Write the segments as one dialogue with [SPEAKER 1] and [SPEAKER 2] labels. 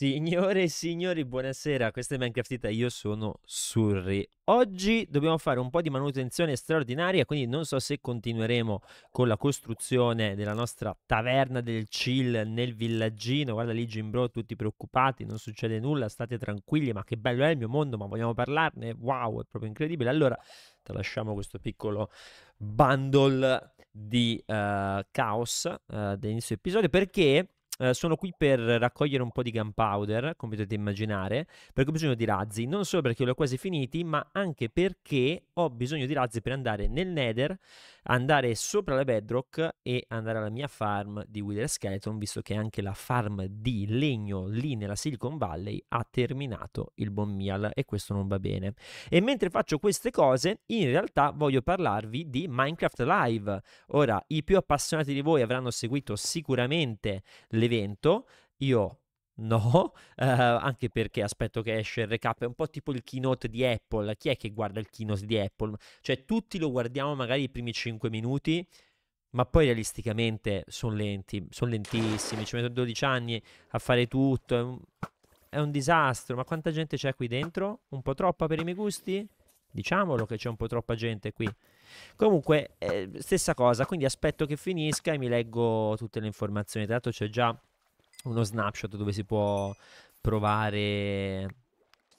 [SPEAKER 1] Signore e signori, buonasera, questo è Minecraftita, io sono Surri. Oggi dobbiamo fare un po' di manutenzione straordinaria, quindi non so se continueremo con la costruzione della nostra taverna del chill nel villaggino. Guarda lì Jim Bro, tutti preoccupati, non succede nulla, state tranquilli, ma che bello è il mio mondo, ma vogliamo parlarne? Wow, è proprio incredibile. Allora, tralasciamo questo piccolo bundle di uh, caos uh, dell'inizio episodio perché Ehm, sono qui per raccogliere un po' di gunpowder, come potete immaginare, perché ho bisogno di razzi, non solo perché li ho quasi finiti, ma anche perché ho bisogno di razzi per andare nel Nether andare sopra la bedrock e andare alla mia farm di Wither Skeleton, visto che anche la farm di legno lì nella Silicon Valley ha terminato il buon Mial e questo non va bene. E mentre faccio queste cose, in realtà voglio parlarvi di Minecraft Live. Ora, i più appassionati di voi avranno seguito sicuramente l'evento. Io No, eh, anche perché aspetto che esce il recap, è un po' tipo il keynote di Apple, chi è che guarda il keynote di Apple? Cioè tutti lo guardiamo magari i primi 5 minuti, ma poi realisticamente sono lenti, sono lentissimi, ci mettono 12 anni a fare tutto, è un, è un disastro, ma quanta gente c'è qui dentro? Un po' troppa per i miei gusti? Diciamolo che c'è un po' troppa gente qui. Comunque, eh, stessa cosa, quindi aspetto che finisca e mi leggo tutte le informazioni, tra l'altro c'è già uno snapshot dove si può provare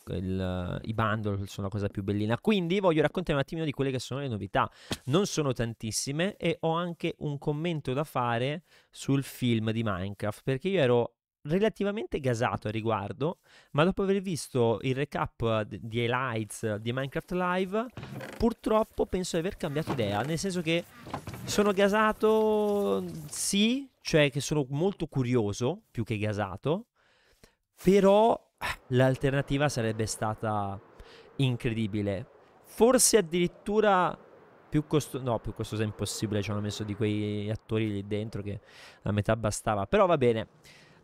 [SPEAKER 1] il, i bundle sono la cosa più bellina. Quindi voglio raccontare un attimino di quelle che sono le novità. Non sono tantissime e ho anche un commento da fare sul film di Minecraft perché io ero relativamente gasato a riguardo, ma dopo aver visto il recap di highlights di Minecraft Live, purtroppo penso di aver cambiato idea, nel senso che sono gasato sì, cioè che sono molto curioso più che gasato, però l'alternativa sarebbe stata incredibile. Forse addirittura più costosa, no, più costosa è impossibile, ci hanno messo di quei attori lì dentro che la metà bastava, però va bene.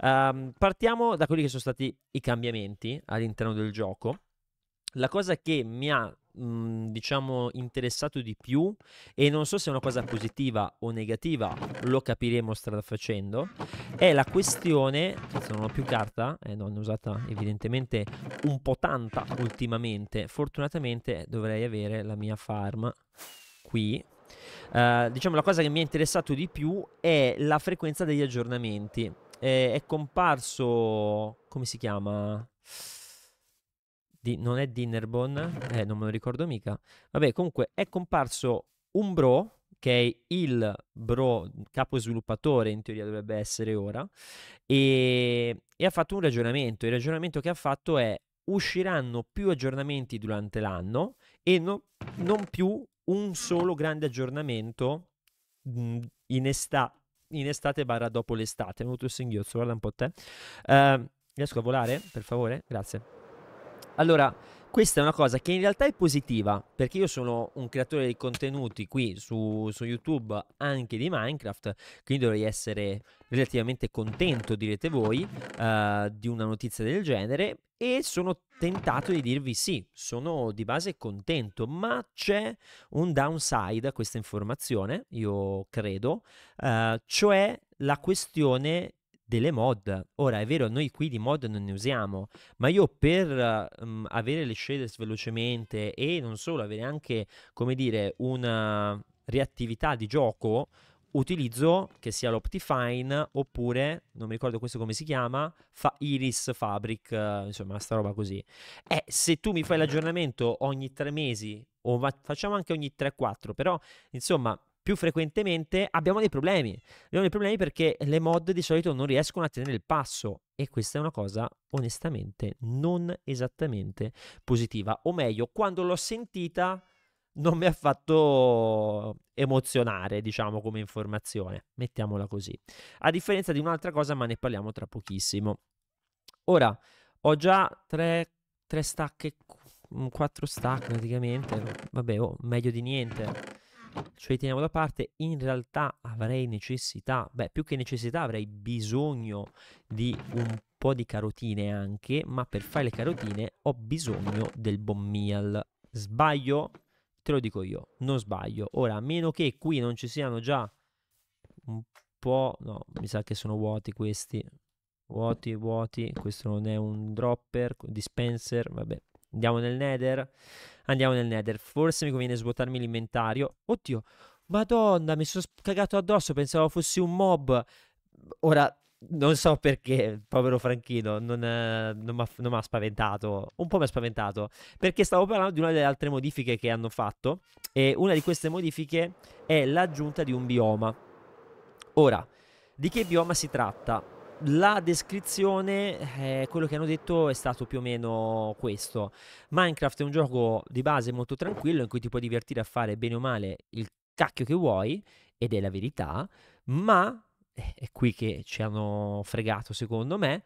[SPEAKER 1] Um, partiamo da quelli che sono stati i cambiamenti all'interno del gioco. La cosa che mi ha Mhmm, diciamo interessato di più e non so se è una cosa positiva o negativa, lo capiremo strada facendo, è la questione, se non ho più carta, eh, non ne ho usata evidentemente un po' tanta ultimamente, fortunatamente dovrei avere la mia farm qui, Uh, diciamo la cosa che mi ha interessato di più è la frequenza degli aggiornamenti. Eh, è comparso, come si chiama? Di, non è Dinnerbone, eh, non me lo ricordo mica. Vabbè, comunque è comparso un bro che è il bro capo sviluppatore in teoria dovrebbe essere ora e, e ha fatto un ragionamento il ragionamento che ha fatto è usciranno più aggiornamenti durante l'anno e no, non più un solo grande aggiornamento mm, in, esta, in estate barra dopo l'estate. è venuto il singhiozzo, guarda un po' te. Uh, riesco a volare, per favore? Grazie. Allora, questa è una cosa che in realtà è positiva, perché io sono un creatore di contenuti qui su, su YouTube anche di Minecraft, quindi dovrei essere relativamente contento, direte voi, uh, di una notizia del genere e sono tentato di dirvi sì, sono di base contento, ma c'è un downside a questa informazione, io credo, uh, cioè la questione delle mod. Ora è vero, noi qui di mod non ne usiamo, ma io per um, avere le scelte velocemente e non solo, avere anche, come dire, una reattività di gioco, utilizzo che sia l'Optifine oppure, non mi ricordo questo come si chiama, fa Iris Fabric, uh, insomma, sta roba così. E eh, se tu mi fai l'aggiornamento ogni tre mesi, o ma- facciamo anche ogni 3-4, però, insomma, più frequentemente abbiamo dei problemi. Abbiamo dei problemi perché le mod di solito non riescono a tenere il passo e questa è una cosa onestamente non esattamente positiva, o meglio, quando l'ho sentita non mi ha fatto emozionare, diciamo, come informazione, mettiamola così. A differenza di un'altra cosa, ma ne parliamo tra pochissimo. Ora, ho già tre, tre stacche, mm, quattro stack praticamente, vabbè, oh, meglio di niente ce li teniamo da parte, in realtà avrei necessità, beh più che necessità avrei bisogno di un po' di carotine anche, ma per fare le carotine ho bisogno del bon meal. Sbaglio? Te lo dico io, non sbaglio. Ora, a meno che qui non ci siano già un po'... No, mi sa che sono vuoti questi. Vuoti, vuoti. Questo non è un dropper, dispenser, vabbè. Andiamo nel Nether. Andiamo nel Nether. Forse mi conviene svuotarmi l'inventario. Oddio, madonna, mi sono cagato addosso. Pensavo fossi un mob. Ora, non so perché, povero Franchino, non, eh, non mi ha spaventato. Un po' mi ha spaventato. Perché stavo parlando di una delle altre modifiche che hanno fatto. E una di queste modifiche è l'aggiunta di un bioma. Ora, di che bioma si tratta? la descrizione, eh, quello che hanno detto è stato più o meno questo. Minecraft è un gioco di base molto tranquillo in cui ti puoi divertire a fare bene o male il cacchio che vuoi, ed è la verità, ma eh, è qui che ci hanno fregato secondo me,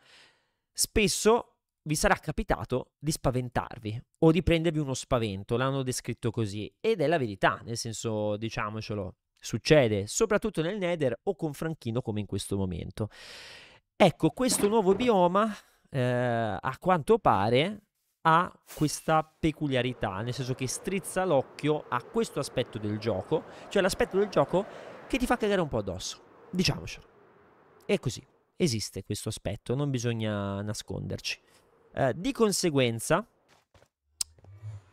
[SPEAKER 1] spesso vi sarà capitato di spaventarvi o di prendervi uno spavento, l'hanno descritto così, ed è la verità, nel senso diciamocelo, succede soprattutto nel Nether o con Franchino come in questo momento. Ecco, questo nuovo bioma, eh, a quanto pare, ha questa peculiarità, nel senso che strizza l'occhio a questo aspetto del gioco, cioè l'aspetto del gioco che ti fa cagare un po' addosso, diciamocelo. È così, esiste questo aspetto, non bisogna nasconderci. Eh, di conseguenza,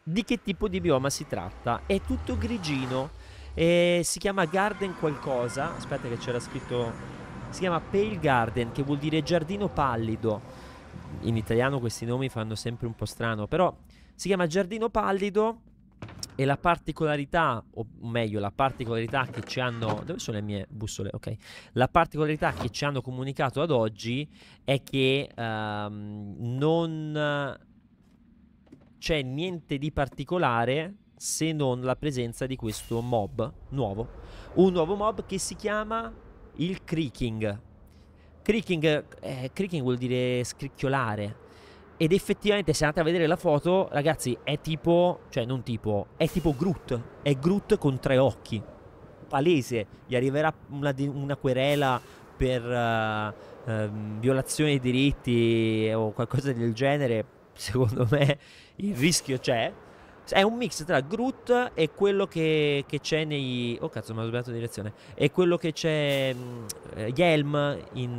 [SPEAKER 1] di che tipo di bioma si tratta? È tutto grigino, eh, si chiama Garden qualcosa, aspetta che c'era scritto si chiama Pale Garden, che vuol dire giardino pallido. In italiano questi nomi fanno sempre un po' strano, però si chiama giardino pallido e la particolarità, o meglio, la particolarità che ci hanno. Dove sono le mie bussole? Ok. La particolarità che ci hanno comunicato ad oggi è che um, non c'è niente di particolare se non la presenza di questo mob nuovo. Un nuovo mob che si chiama il creaking. Creaking, eh, creaking vuol dire scricchiolare. Ed effettivamente se andate a vedere la foto, ragazzi, è tipo, cioè non tipo, è tipo Groot, è Groot con tre occhi. Palese, gli arriverà una, una querela per uh, uh, violazione dei diritti o qualcosa del genere, secondo me il rischio c'è. È un mix tra Groot e quello che, che c'è nei. Oh cazzo, mi ho sbagliato di direzione. E quello che c'è. Mh, mm, eh, gli Helm in.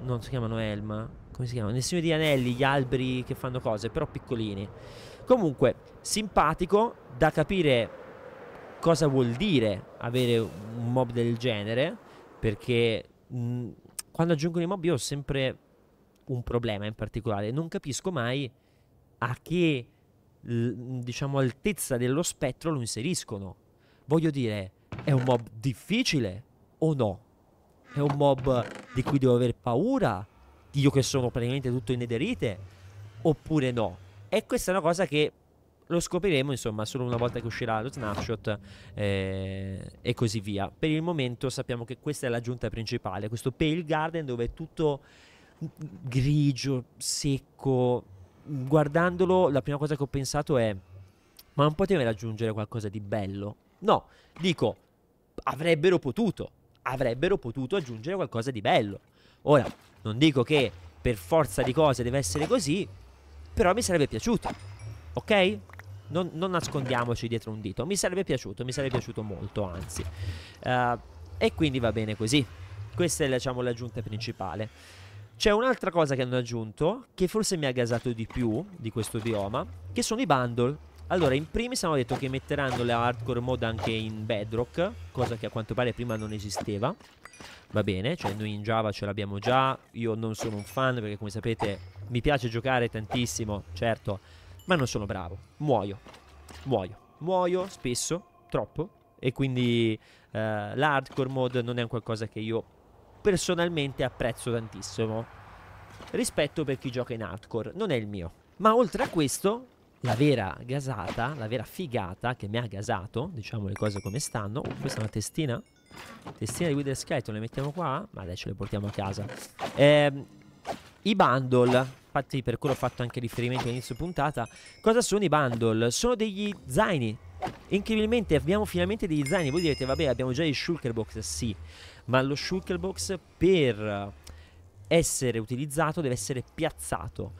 [SPEAKER 1] Uh, non si chiamano Helm. Come si chiamano? Nessuno di anelli, gli alberi che fanno cose, però piccolini. Comunque, simpatico da capire cosa vuol dire avere un mob del genere. Perché mh, mm, quando aggiungono i mob io ho sempre un problema in particolare. Non capisco mai a che diciamo, altezza dello spettro lo inseriscono. Voglio dire, è un mob difficile o no? È un mob di cui devo aver paura? Io che sono praticamente tutto in ederite? Oppure no? E questa è una cosa che lo scopriremo insomma solo una volta che uscirà lo snapshot eh, e così via. Per il momento sappiamo che questa è l'aggiunta principale, questo Pale Garden dove è tutto grigio, secco, guardandolo la prima cosa che ho pensato è ma non poteva raggiungere qualcosa di bello? No, dico, avrebbero potuto, avrebbero potuto aggiungere qualcosa di bello. Ora, non dico che per forza di cose deve essere così, però mi sarebbe piaciuto, ok? Non, non nascondiamoci dietro un dito, mi sarebbe piaciuto, mi sarebbe piaciuto molto, anzi. Uh, e quindi va bene così. Questa è diciamo, l'aggiunta principale. C'è un'altra cosa che hanno aggiunto, che forse mi ha gasato di più di questo bioma, che sono i bundle. Allora, in primis hanno detto che metteranno la hardcore mod anche in Bedrock, cosa che a quanto pare prima non esisteva. Va bene, cioè noi in Java ce l'abbiamo già, io non sono un fan perché come sapete mi piace giocare tantissimo, certo, ma non sono bravo, muoio, muoio, muoio spesso, troppo, e quindi eh, l'hardcore mod non è un qualcosa che io personalmente apprezzo tantissimo. Rispetto per chi gioca in hardcore, non è il mio. Ma oltre a questo, la vera gasata, la vera figata che mi ha gasato, diciamo le cose come stanno. Oh, questa è una testina? Testina di Wither Skeleton, le mettiamo qua? Ma dai, ce le portiamo a casa. Eh, I bundle parte di percorso ho fatto anche riferimento all'inizio puntata. Cosa sono i bundle? Sono degli zaini. Incredibilmente abbiamo finalmente degli zaini. Voi direte, vabbè, abbiamo già i shulker box, sì. Ma lo shulker box per essere utilizzato deve essere piazzato.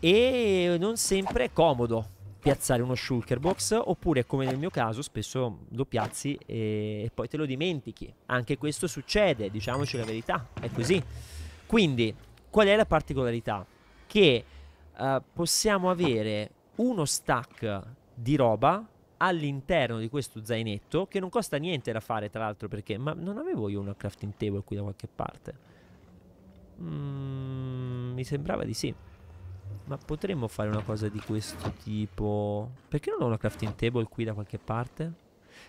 [SPEAKER 1] E non sempre è comodo piazzare uno shulker box oppure come nel mio caso spesso lo piazzi e poi te lo dimentichi. Anche questo succede, diciamoci la verità, è così. Quindi, qual è la particolarità? che uh, possiamo avere uno stack di roba all'interno di questo zainetto che non costa niente da fare tra l'altro perché ma non avevo io una crafting table qui da qualche parte mm, mi sembrava di sì ma potremmo fare una cosa di questo tipo perché non ho una crafting table qui da qualche parte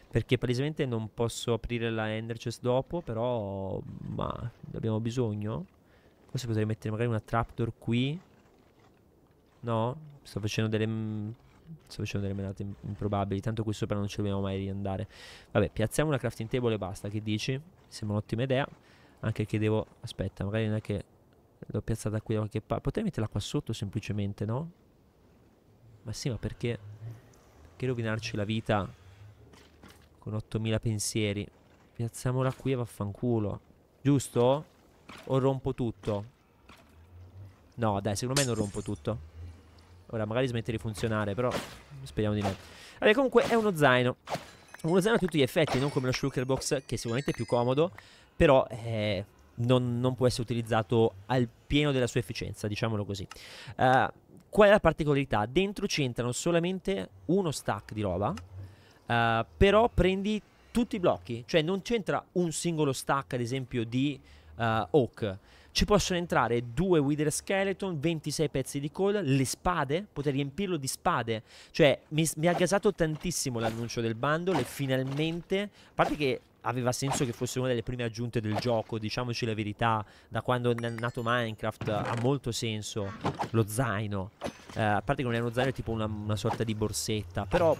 [SPEAKER 1] perché palesemente non posso aprire la ender chest dopo però ma abbiamo bisogno forse potrei mettere magari una trapdoor qui No, sto facendo delle... Sto facendo delle menate improbabili. Tanto qui sopra non ci dobbiamo mai riandare. Vabbè, piazziamo una crafting table e basta. Che dici? sembra un'ottima idea. Anche che devo. Aspetta, magari non è che l'ho piazzata qui da qualche parte. Potrei metterla qua sotto semplicemente, no? Ma sì, ma perché? Perché rovinarci la vita con 8000 pensieri? Piazziamola qui e vaffanculo. Giusto? O rompo tutto? No, dai, secondo me non rompo tutto. Ora magari smette di funzionare, però speriamo di no. Vabbè, comunque è uno zaino. Uno zaino a tutti gli effetti, non come lo shulker box, che è sicuramente è più comodo, però eh, non, non, può essere utilizzato al pieno della sua efficienza, diciamolo così. Uh, qual è la particolarità? Dentro ci entrano solamente uno stack di roba, uh, però prendi tutti i blocchi, cioè non c'entra un singolo stack, ad esempio, di uh, oak ci possono entrare due Wither Skeleton, 26 pezzi di coda, le spade, poter riempirlo di spade. Cioè, mi, mi ha gasato tantissimo l'annuncio del bundle e finalmente... A parte che aveva senso che fosse una delle prime aggiunte del gioco, diciamoci la verità, da quando è nato Minecraft ha molto senso lo zaino, eh, a parte che non è uno zaino, è tipo una, una sorta di borsetta, però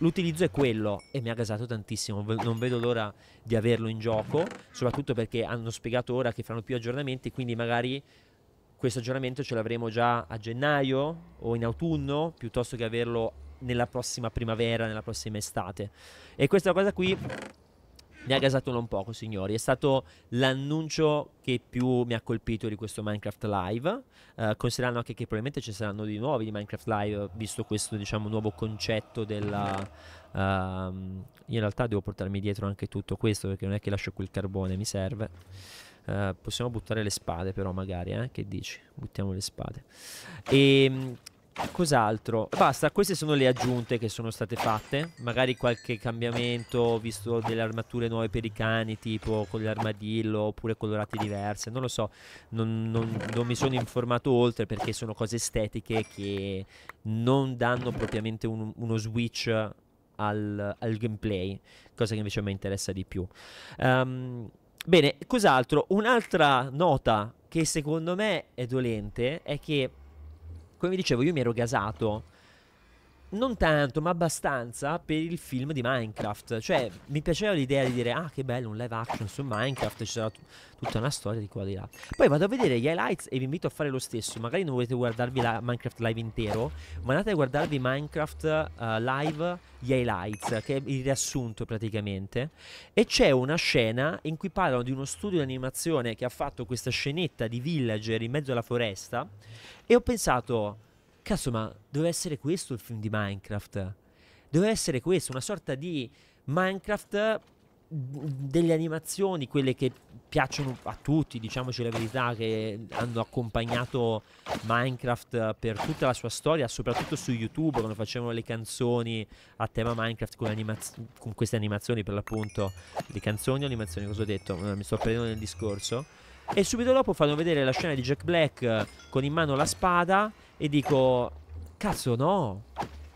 [SPEAKER 1] l'utilizzo è quello e mi ha gasato tantissimo, non vedo l'ora di averlo in gioco, soprattutto perché hanno spiegato ora che faranno più aggiornamenti, quindi magari questo aggiornamento ce l'avremo già a gennaio o in autunno, piuttosto che averlo nella prossima primavera, nella prossima estate. E questa cosa qui mi ha gasato non poco, signori. È stato l'annuncio che più mi ha colpito di questo Minecraft Live. Uh, considerando anche che probabilmente ci saranno di nuovi di Minecraft Live, visto questo, diciamo, nuovo concetto della. Uh, in realtà devo portarmi dietro anche tutto questo perché non è che lascio qui il carbone, mi serve. Uh, possiamo buttare le spade, però, magari. Eh? Che dici? Buttiamo le spade. E ehm, Cos'altro? Basta, queste sono le aggiunte che sono state fatte. Magari qualche cambiamento, visto delle armature nuove per i cani, tipo con l'armadillo, oppure colorate diverse. Non lo so, non, non, non mi sono informato oltre perché sono cose estetiche che non danno propriamente un, uno switch al, al, gameplay, cosa che invece mi interessa di più. Um, bene, cos'altro? Un'altra nota che secondo me è dolente è che come vi dicevo, io mi ero gasato non tanto, ma abbastanza per il film di Minecraft. Cioè, mi piaceva l'idea di dire, ah, che bello, un live action su Minecraft, c'è sarà tutta una storia di qua e di là. Poi vado a vedere gli highlights e vi invito a fare lo stesso. Magari non volete guardarvi la Minecraft live intero, ma andate a guardarvi Minecraft uh, live, gli highlights, che è il riassunto praticamente. E c'è una scena in cui parlano di uno studio di animazione che ha fatto questa scenetta di villager in mezzo alla foresta. E ho pensato Cazzo, ma doveva essere questo il film di Minecraft? Doveva essere questo, una sorta di Minecraft delle animazioni, quelle che piacciono a tutti, diciamoci la verità, che hanno accompagnato Minecraft per tutta la sua storia, soprattutto su YouTube, quando facevano le canzoni a tema Minecraft con, animaz con queste animazioni per l'appunto. Le canzoni o animazioni, cosa ho detto? Eh, mi sto perdendo nel discorso. E subito dopo fanno vedere la scena di Jack Black con in mano la spada e dico, cazzo no.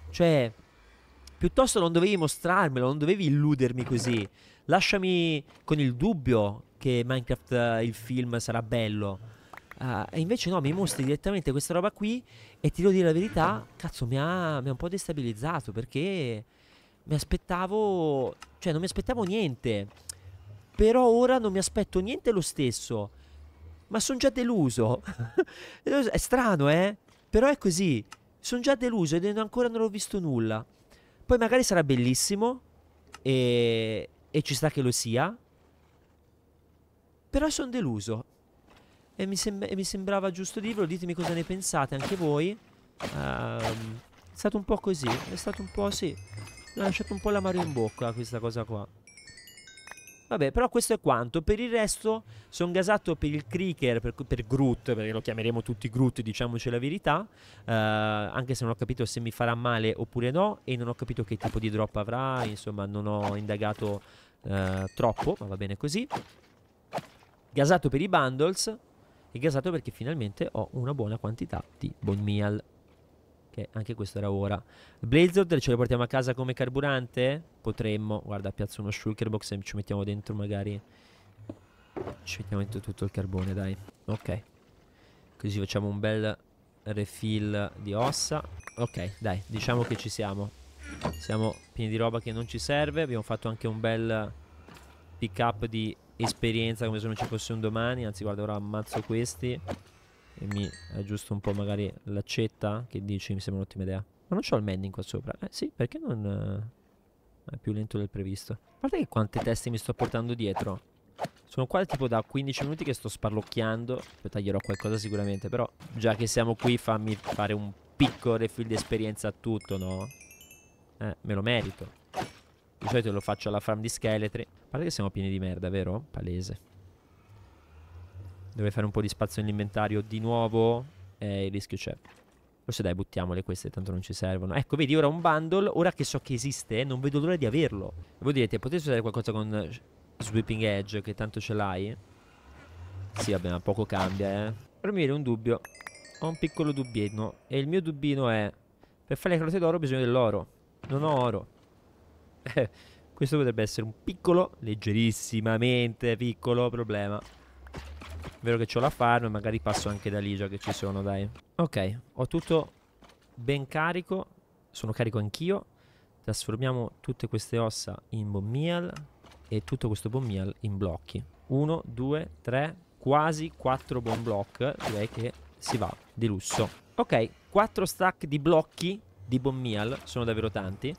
[SPEAKER 1] Cioè, piuttosto non dovevi mostrarmelo, non dovevi illudermi così. Lasciami con il dubbio che Minecraft, eh, il film, sarà bello. Uh, e invece no, mi mostri direttamente questa roba qui e ti devo dire la verità, cazzo mi ha, mi ha un po' destabilizzato perché mi aspettavo, cioè non mi aspettavo niente, però ora non mi aspetto niente lo stesso, ma sono già deluso. È strano, eh? Però è così. Sono già deluso ed ancora non ho visto nulla. Poi magari sarà bellissimo e, e ci sta che lo sia. Però sono deluso. E mi, sem e mi, sembrava giusto dirvelo, ditemi cosa ne pensate anche voi. Um, è stato un po' così, è stato un po' sì. Mi ha lasciato un po' la mano in bocca questa cosa qua. Vabbè, però questo è quanto. Per il resto sono gasato per il Creaker, per, per, Groot, perché lo chiameremo tutti Groot, diciamoci la verità. Eh, anche se non ho capito se mi farà male oppure no, e non ho capito che tipo di drop avrà, insomma non ho indagato eh, troppo, ma va bene così. Gasato per i bundles e gasato perché finalmente ho una buona quantità di Bon Meal. Che anche questo era ora. Blizzard ce lo portiamo a casa come carburante? Potremmo. Guarda, piazzo uno shulker box e ci mettiamo dentro magari... Ci mettiamo dentro tutto il carbone, dai. Ok. Così facciamo un bel refill di ossa. Ok, dai, diciamo che ci siamo. Siamo pieni di roba che non ci serve. Abbiamo fatto anche un bel pick up di esperienza come se non ci fosse un domani. Anzi, guarda, ora ammazzo questi. E mi aggiusto un po' magari l'accetta. Che dici? Mi sembra un'ottima idea. Ma non c'ho il mending qua sopra. Eh sì, perché non... Eh, è più lento del previsto. Guarda che quante teste mi sto portando dietro. Sono qua tipo da 15 minuti che sto sparlocchiando. Poi taglierò qualcosa sicuramente. Però già che siamo qui fammi fare un piccolo refill di esperienza a tutto, no? Eh, me lo merito. Di solito lo faccio alla farm di scheletri. Guarda che siamo pieni di merda, vero? Palese. Deve fare un po' di spazio nell'inventario di nuovo. Eh, il rischio c'è. Forse dai, buttiamole queste, tanto non ci servono. Ecco, vedi, ora un bundle, ora che so che esiste, non vedo l'ora di averlo. voi direte, potete usare qualcosa con eh, Sweeping Edge, che tanto ce l'hai? Sì, vabbè, ma poco cambia, eh. Però mi viene un dubbio. Ho un piccolo dubbino. E il mio dubbino è... Per fare le carote d'oro ho bisogno dell'oro. Non ho oro. Questo potrebbe essere un piccolo, leggerissimamente piccolo problema. Vero che ho la farm, magari passo anche da lì già che ci sono, dai. Ok, ho tutto ben carico. Sono carico anch'io. Trasformiamo tutte queste ossa in meal e tutto questo meal in blocchi. Uno, due, tre, quasi quattro bomb block. Direi che si va di lusso. Ok, quattro stack di blocchi di meal, sono davvero tanti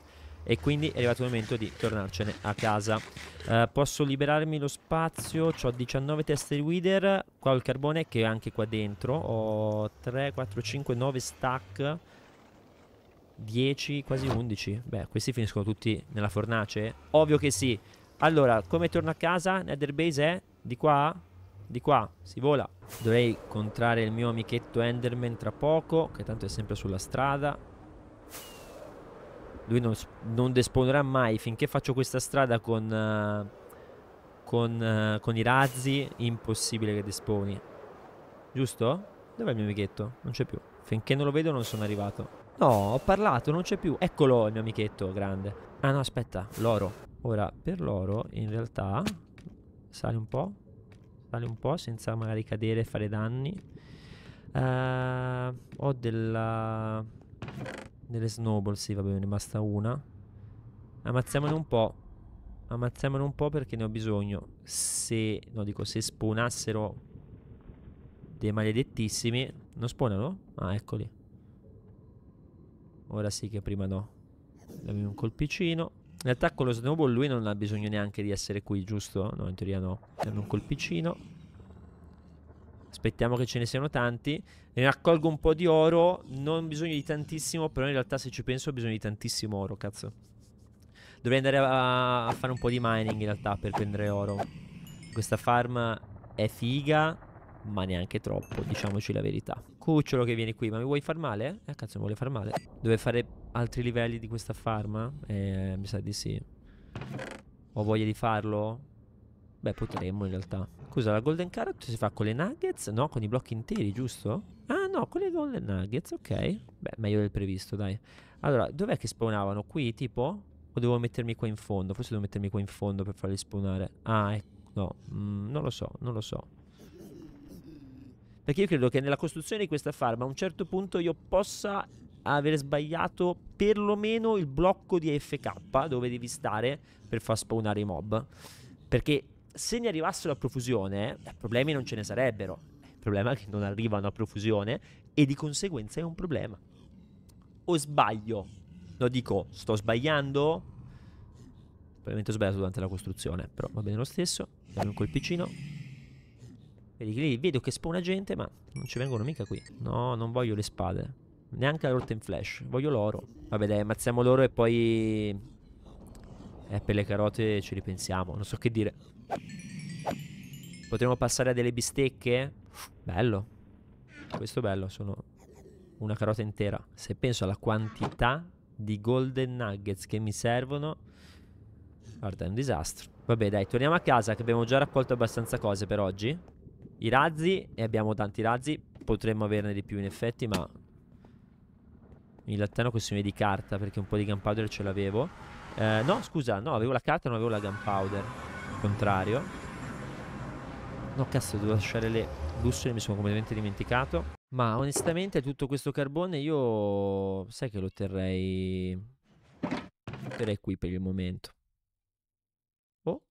[SPEAKER 1] e quindi è arrivato il momento di tornarcene a casa. Uh, posso liberarmi lo spazio, ho 19 teste di wither, qua ho il carbone che è anche qua dentro, ho 3, 4, 5, 9 stack, 10, quasi 11. Beh, questi finiscono tutti nella fornace? Ovvio che sì. Allora, come torno a casa? Netherbase è di qua? Di qua, si vola. Dovrei incontrare il mio amichetto Enderman tra poco, che tanto è sempre sulla strada lui non, non despawnerà mai finché faccio questa strada con, uh, con, uh, con i razzi impossibile che desponi giusto? dov'è il mio amichetto? non c'è più finché non lo vedo non sono arrivato no ho parlato non c'è più eccolo il mio amichetto grande ah no aspetta l'oro ora per l'oro in realtà sale un po' sale un po' senza magari cadere e fare danni uh, ho della delle snowball, sì, va bene, ne basta una. Ammazziamone un po'. Ammazziamone un po' perché ne ho bisogno. Se, no dico, se spawnassero dei maledettissimi... Non spawnano? Ah, eccoli. Ora sì che prima no. Dammi un colpicino. In realtà con lo snowball lui non ha bisogno neanche di essere qui, giusto? No, in teoria no. Dammi un colpicino aspettiamo che ce ne siano tanti, ne raccolgo un po' di oro, non ho bisogno di tantissimo, però in realtà se ci penso ho bisogno di tantissimo oro, cazzo. Dovrei andare a, a fare un po' di mining in realtà per prendere oro. Questa farm è figa, ma neanche troppo, diciamoci la verità. Cucciolo che viene qui, ma mi vuoi far male? Eh, cazzo, mi vuole far male. Dove fare altri livelli di questa farm? Eh, mi sa di sì. Ho voglia di farlo? Beh, potremmo in realtà. Scusa, la golden carrot si fa con le nuggets? No, con i blocchi interi, giusto? Ah, no, con le golden nuggets, ok. Beh, meglio del previsto, dai. Allora, dov'è che spawnavano? Qui, tipo? O devo mettermi qua in fondo? Forse devo mettermi qua in fondo per farli spawnare. Ah, ecco. No, mm, non lo so, non lo so. Perché io credo che nella costruzione di questa farm a un certo punto io possa aver sbagliato perlomeno il blocco di AFK dove devi stare per far spawnare i mob. Perché se ne arrivassero a profusione, problemi non ce ne sarebbero. Il problema è che non arrivano a profusione e di conseguenza è un problema. O sbaglio? No, dico, sto sbagliando? Probabilmente ho sbagliato durante la costruzione, però va bene lo stesso. Dammi un colpicino. Vedi che lì vedo che spawna gente, ma non ci vengono mica qui. No, non voglio le spade. Neanche la rotta flash. Voglio l'oro. Vabbè dai, ammazziamo l'oro e poi eh, per le carote ci ripensiamo, non so che dire. Potremmo passare a delle bistecche? Bello. Questo è bello, sono una carota intera. Se penso alla quantità di golden nuggets che mi servono... Guarda, è un disastro. Vabbè, dai, torniamo a casa che abbiamo già raccolto abbastanza cose per oggi. I razzi, e abbiamo tanti razzi, potremmo averne di più in effetti, ma... Il lattano questione di carta, perché un po' di campadre ce l'avevo. Eh, no, scusa, no, avevo la carta, non avevo la gunpowder. Contrario. No, cazzo, devo lasciare le bussole, mi sono completamente dimenticato. Ma onestamente tutto questo carbone io... Sai che lo terrei... Lo terrei qui per il momento. Oh,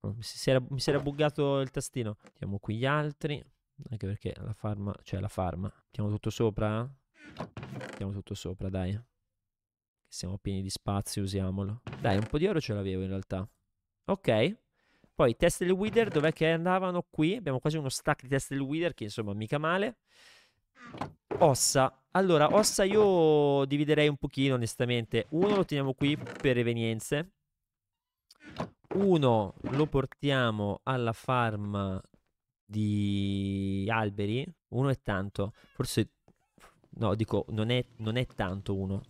[SPEAKER 1] oh mi, si era, mi si era buggato il tastino. Mettiamo qui gli altri. Anche perché la farma... Cioè la farma. Mettiamo tutto sopra. Mettiamo tutto sopra, dai. Siamo pieni di spazio, usiamolo. Dai, un po' di oro ce l'avevo in realtà. Ok. Poi test del Wither, dov'è che andavano qui? Abbiamo quasi uno stack di test del Wither, che insomma mica male. Ossa. Allora, ossa io dividerei un pochino, onestamente. Uno lo teniamo qui per evenienze. Uno lo portiamo alla farm di alberi. Uno è tanto. Forse... No, dico, non è, non è tanto uno.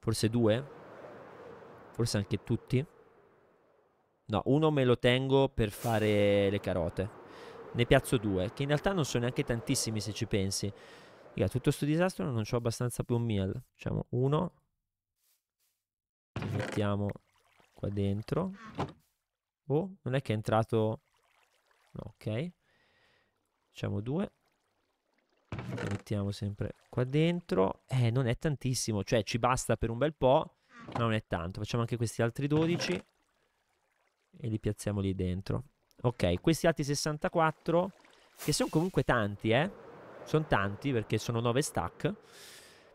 [SPEAKER 1] Forse due. Forse anche tutti. No, uno me lo tengo per fare le carote. Ne piazzo due, che in realtà non sono neanche tantissimi se ci pensi. Raga, tutto questo disastro non ho abbastanza più un meal. Facciamo uno. Lo mettiamo qua dentro. Oh, non è che è entrato... No, ok. Facciamo due lo mettiamo sempre qua dentro eh non è tantissimo cioè ci basta per un bel po' ma non è tanto facciamo anche questi altri 12 e li piazziamo lì dentro ok questi altri 64 che sono comunque tanti eh sono tanti perché sono 9 stack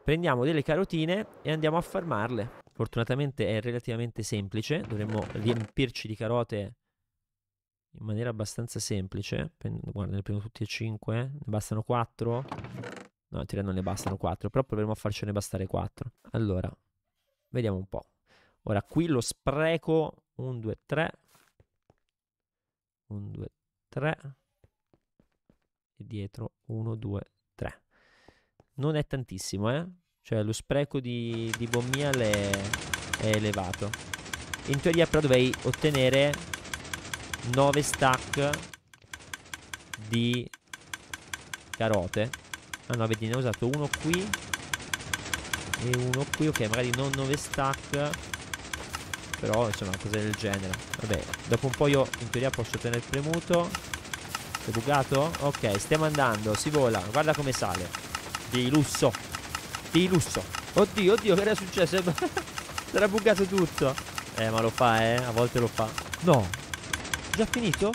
[SPEAKER 1] prendiamo delle carotine e andiamo a farmarle fortunatamente è relativamente semplice dovremmo riempirci di carote in maniera abbastanza semplice. Guarda, ne prendo tutti e 5. Ne bastano 4? No, in teoria non ne bastano 4, però proveremo a farcene bastare 4. Allora, vediamo un po'. Ora, qui lo spreco. 1, 2, 3. 1, 2, 3. E dietro 1, 2, 3. Non è tantissimo, eh? Cioè, lo spreco di, di Bommial è elevato. In teoria però dovrei ottenere 9 stack di carote. Ah no, vedi, ne ho usato uno qui e uno qui. Ok, magari non 9 stack. Però, insomma, cose del genere. Vabbè, dopo un po' io in teoria posso tenere premuto. È bugato? Ok, stiamo andando, si vola. Guarda come sale. Di lusso. Di lusso. Oddio, oddio, che era successo? Sarà bugato tutto. Eh, ma lo fa, eh. A volte lo fa. No, Già finito?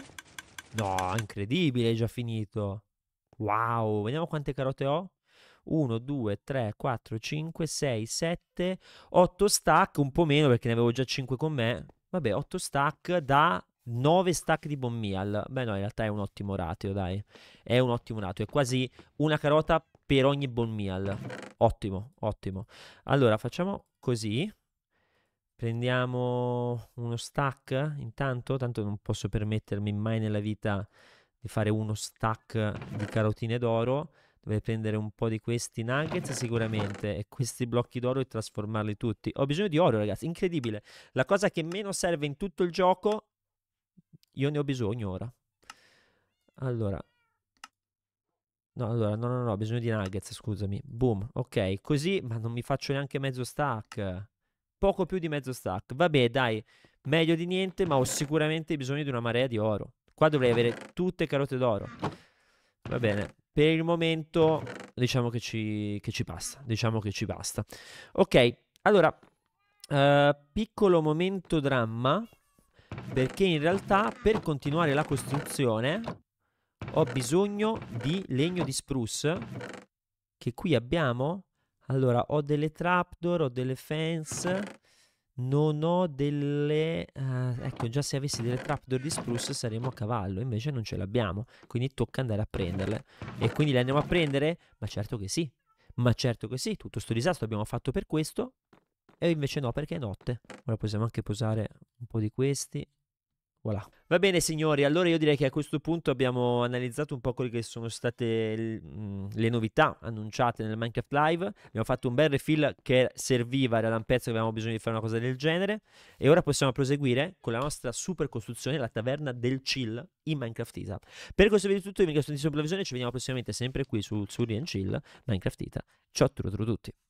[SPEAKER 1] No, incredibile, è già finito. Wow, vediamo quante carote ho. 1, 2, 3, 4, 5, 6, 7, 8 stack, un po' meno perché ne avevo già 5 con me. Vabbè, 8 stack da 9 stack di Bommial. Beh no, in realtà è un ottimo ratio, dai. È un ottimo ratio, è quasi una carota per ogni Bommial. Ottimo, ottimo. Allora, facciamo così. Prendiamo uno stack intanto, tanto non posso permettermi mai nella vita di fare uno stack di carotine d'oro. Dovrei prendere un po' di questi nuggets sicuramente e questi blocchi d'oro e trasformarli tutti. Ho bisogno di oro ragazzi, incredibile. La cosa che meno serve in tutto il gioco, io ne ho bisogno ora. Allora, No, allora, no, no, no, ho bisogno di nuggets, scusami. Boom, ok, così, ma non mi faccio neanche mezzo stack poco più di mezzo stack. Vabbè, dai, meglio di niente, ma ho sicuramente bisogno di una marea di oro. Qua dovrei avere tutte carote d'oro. Va bene, per il momento diciamo che ci, che ci basta, diciamo che ci basta. Ok, allora, uh, piccolo momento dramma, perché in realtà per continuare la costruzione ho bisogno di legno di spruce, che qui abbiamo allora, ho delle trapdoor, ho delle fence, non ho delle... Eh, ecco, già se avessi delle trapdoor di spruce saremmo a cavallo, invece non ce l'abbiamo, quindi tocca andare a prenderle. E quindi le andiamo a prendere? Ma certo che sì, ma certo che sì, tutto sto disastro abbiamo fatto per questo, e invece no perché è notte. Ora possiamo anche posare un po' di questi, Voilà. Va bene signori, allora io direi che a questo punto abbiamo analizzato un po' quelle che sono state mm, le novità annunciate nel Minecraft Live, abbiamo fatto un bel refill che serviva, era un pezzo che avevamo bisogno di fare una cosa del genere e ora possiamo proseguire con la nostra super costruzione, la taverna del chill in Minecraft Ita. Per questo video è tutto, io vi ringrazio tantissimo per la visione, ci vediamo prossimamente sempre qui su Suri Chill Minecraft Ita. Ciao a tutti.